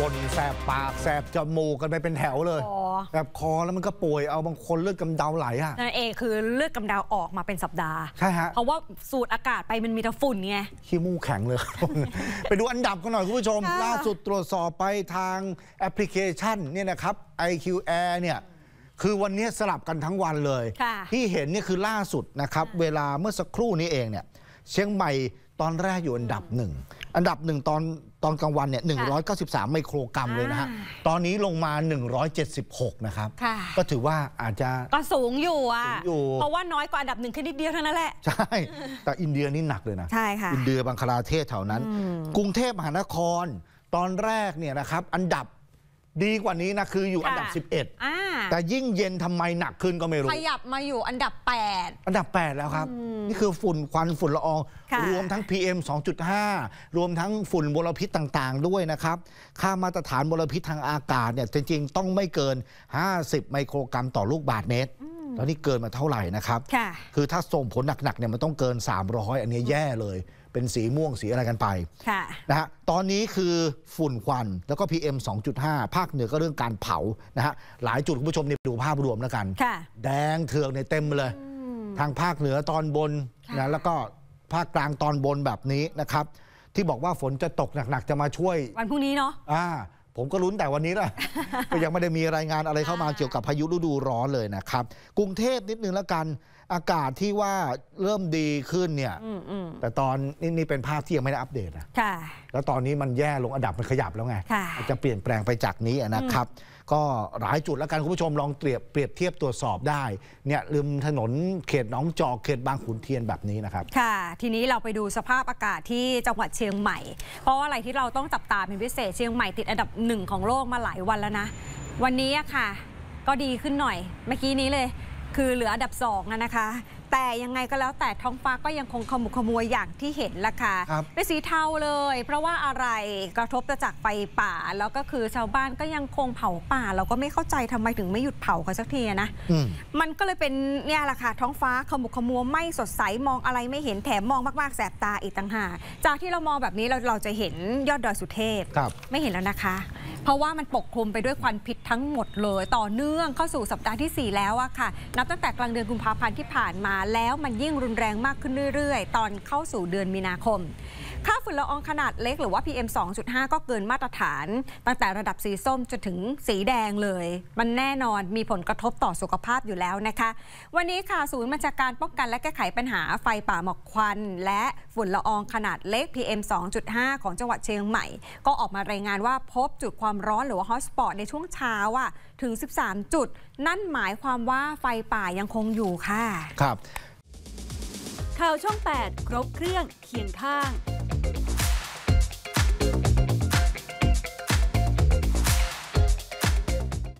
บนแสบปากแสบจมูกกันไปเป็นแถวเลยแสบคอแล้วมันก็ป่วยเอาบางคนเลือดกำเดาไหลอ่ะนั่นเองคือเลือดกำเดาออกมาเป็นสัปดาห์ใช่ฮะเพราะว่าสูดอากาศไปมันมีแต่ฝุ่นไงขี้มูกแข็งเลย ไปดูอันดับกันหน่อยคุณผู้ชมล่าสุดตรวจสอบไปทางแอปพลิเคชันเนี่ยนะครับ IQ Air เนี่ยคือวันนี้สลับกันทั้งวันเลย ที่เห็นนี่คือล่าสุดนะครับเวลาเมื่อสักครู่นี้เองเนี่ยเชียงใหม่ตอนแรกอยู่อันดับหนึ่งอันดับหนึ่งตอนอนกลางวันเนี่ย 193ไมโครกรัมเลยนะฮะ ตอนนี้ลงมา 176 นะครับ ก็ถือว่าอาจจะก็สูงอยู่อ่ะเพราะว่าน้อยกว่าอันดับหนึ่งแค่นิดเดียวเท่านั้นแหละ ใช่ แต่อินเดียนี่หนักเลยนะใช่ค่ะอินเดียบังคลาเทศแถวนั้น กรุงเทพมหานคร ตอนแรกเนี่ยนะครับ อันดับดีกว่านี้นะคืออยู่อันดับ 11แต่ยิ่งเย็นทำไมหนักขึ้นก็ไม่รู้ ขยับมาอยู่อันดับ 8 อันดับ 8 แล้วครับ นี่คือฝุ่นควันฝุ่นละออง รวมทั้ง PM 2.5 รวมทั้งฝุ่นมลพิษต่างๆ ด้วยนะครับ ค่ามาตรฐานมลพิษทางอากาศเนี่ย จริง ๆ ต้องไม่เกิน 50 ไมโครกรัมต่อลูกบาศก์เมตร แล้วนี่เกินมาเท่าไหร่นะครับ คือถ้าส่งผลหนักๆเนี่ยมันต้องเกิน 300อันนี้แย่เลยเป็นสีม่วง สีอะไรกันไปะนะฮะตอนนี้คือฝุ่นควัน แล้วก็ PM 2.5 ภาคเหนือก็เรื่องการเผานะฮะหลายจุดคุณผู้ชมเนี่ยดูภาพรวมแล้วกันแดงเถือกในเต็มเลย ทางภาคเหนือตอนบนนะแล้วก็ภาคกลางตอนบนแบบนี้นะครับ ที่บอกว่าฝนจะตกหนักๆ จะมาช่วย วันพรุ่งนี้เนาะอ่าผมก็ลุ้นแต่วันนี้แหละก็ยังไม่ได้มีรายงานอะไรเข้ามาเกี่ยวกับพายุฤดูร้อนเลยนะครับ กรุงเทพนิดนึงแล้วกันอากาศที่ว่าเริ่มดีขึ้นเนี่ยแต่ตอนนี่นี่เป็นภาพที่ยังไม่ได้อัปเดตนะแล้วตอนนี้มันแย่ลงอันดับมันขยับแล้วไงจะเปลี่ยนแปลงไปจากนี้นะครับ ก็หลายจุดแล้วกันคุณผู้ชมลองเปรียบเปรียบเทียบตรวจสอบได้เนี่ยลืมถนนเขตน้องจอกเขตบางขุนเทียนแบบนี้นะครับ ค่ะ ทีนี้เราไปดูสภาพอากาศที่จังหวัดเชียงใหม่เพราะว่าอะไรที่เราต้องจับตาเป็นพิเศษเชียงใหม่ติดอันดับหนึ่งของโลกมาหลายวันแล้วนะวันนี้ค่ะ ก็ดีขึ้นหน่อย เมื่อกี้นี้เลยคือเหลืออันดับสองนะคะ แต่ยังไงก็แล้วแต่ท้องฟ้าก็ยังคงขมุกขมัวอย่างที่เห็นละค่ะเป็นสีเทาเลย เพราะว่าอะไรกระทบจากไฟป่าแล้วก็คือชาวบ้านก็ยังคงเผาป่าเราก็ไม่เข้าใจทำไมถึงไม่หยุดเผาเขาสักทีนะมันก็เลยเป็นเนี่ยแหละค่ะท้องฟ้าขมุกขมัวไม่สดใสมองอะไรไม่เห็นแถมมองมากๆแสบตาอีกต่างหากจากที่เรามองแบบนี้เราเราจะเห็นยอดดอยสุเทพไม่เห็นแล้วนะคะเพราะว่ามันปกคลุมไปด้วยควันพิษทั้งหมดเลย ต่อเนื่องเข้าสู่สัปดาห์ที่ 4 แล้วอะค่ะนับตั้งแต่กลางเดือนกุมภาพันธ์ที่ผ่านมาแล้วมันยิ่งรุนแรงมากขึ้นเรื่อยๆ ตอนเข้าสู่เดือนมีนาคมค่าฝุ่นละอองขนาดเล็กหรือว่า PM 2.5 ก็เกินมาตรฐาน ตั้งแต่ระดับสีส้มจนถึงสีแดงเลย มันแน่นอนมีผลกระทบต่อสุขภาพอยู่แล้วนะคะ วันนี้ค่ะศูนย์บัญชาการป้องกันและแก้ไขปัญหาไฟป่าหมอกควัน และฝุ่นละอองขนาดเล็ก PM 2.5 ของจังหวัดเชียงใหม่ ก็ออกมารายงานว่าพบจุดความความร้อนหรือว่าฮอตสปอตในช่วงเช้าอ่ะถึง 13 จุด นั่นหมายความว่าไฟป่ายังคงอยู่ค่ะ ครับ ข่าวช่อง8ครบเครื่องเคียงข้าง